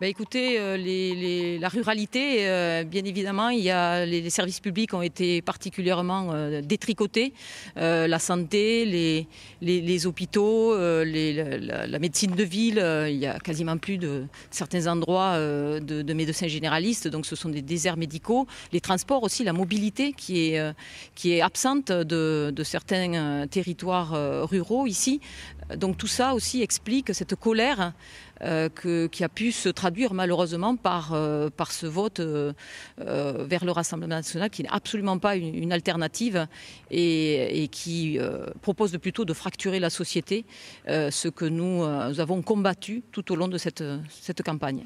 Bah, écoutez, euh, la ruralité, euh, bien évidemment, il y les, services publics ont été particulièrement euh, détricotés. la santé, les, hôpitaux, la, médecine de ville, il y a quasiment plus de certains endroits de, médecins généralistes, donc ce sont des déserts médicaux. Les transports aussi, la mobilité qui est, absente de, de certains territoires ruraux ici. Donc tout ça aussi explique cette colère qui a pu se traduire malheureusement par, euh, par ce vote euh, euh, vers le Rassemblement national qui n'est absolument pas une, alternative et, qui propose plutôt de fracturer la société, ce que nous, nous, avons combattu tout au long de cette campagne.